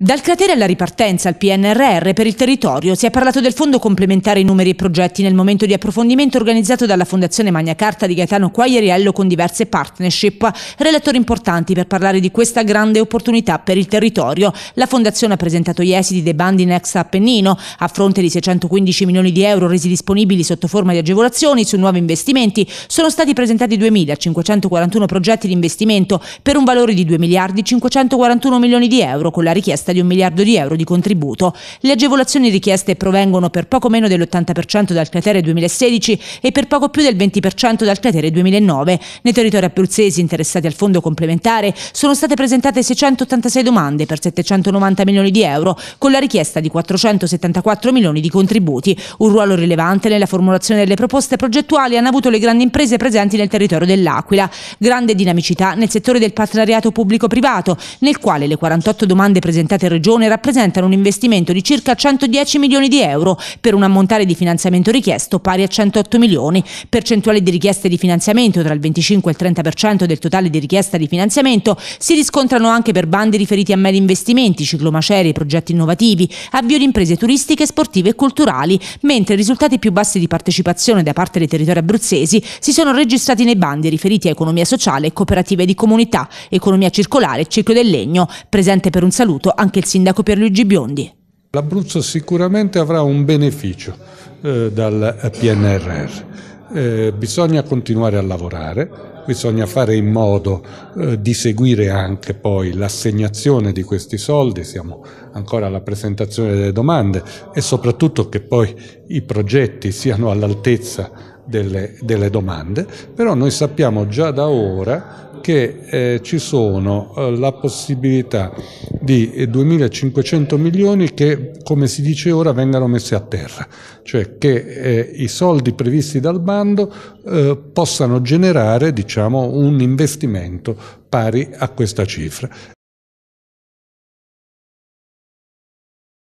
Dal cratere alla ripartenza al PNRR per il territorio si è parlato del fondo complementare ai numeri e progetti nel momento di approfondimento organizzato dalla Fondazione Magna Carta di Gaetano Quagliariello con diverse partnership. Relatori importanti per parlare di questa grande opportunità per il territorio. La Fondazione ha presentato gli esiti dei bandi Next Appennino a fronte di 615 milioni di euro resi disponibili sotto forma di agevolazioni su nuovi investimenti. Sono stati presentati 2.541 progetti di investimento per un valore di 2 miliardi 541 milioni di euro con la richiesta richiesta di un miliardo di euro di contributo. Le agevolazioni richieste provengono per poco meno dell'80% dal cratere 2016 e per poco più del 20% dal cratere 2009. Nei territori abruzzesi interessati al fondo complementare sono state presentate 686 domande per 790 milioni di euro, con la richiesta di 474 milioni di contributi. Un ruolo rilevante nella formulazione delle proposte progettuali hanno avuto le grandi imprese presenti nel territorio dell'Aquila. Grande dinamicità nel settore del partenariato pubblico-privato, nel quale le 48 domande presentate Stato-Regione rappresentano un investimento di circa 110 milioni di euro per un ammontare di finanziamento richiesto pari a 108 milioni. Percentuali di richieste di finanziamento tra il 25 e il 30% del totale di richiesta di finanziamento si riscontrano anche per bandi riferiti a medi investimenti, ciclomacerie, progetti innovativi, avvio di imprese turistiche, sportive e culturali, mentre i risultati più bassi di partecipazione da parte dei territori abruzzesi si sono registrati nei bandi riferiti a economia sociale, cooperative di comunità, economia circolare e ciclo del legno, presente per un saluto anche anche il sindaco Pierluigi Biondi. L'Abruzzo sicuramente avrà un beneficio eh, dal PNRR. Eh, bisogna continuare a lavorare, bisogna fare in modo eh, di seguire anche poi l'assegnazione di questi soldi, siamo ancora alla presentazione delle domande e soprattutto che poi i progetti siano all'altezza delle, delle domande, però noi sappiamo già da ora che eh, ci sono eh, la possibilità di 2.500 eh, milioni che, come si dice ora, vengano messi a terra, cioè che eh, i soldi previsti dal bando eh, possano generare diciamo, un investimento pari a questa cifra.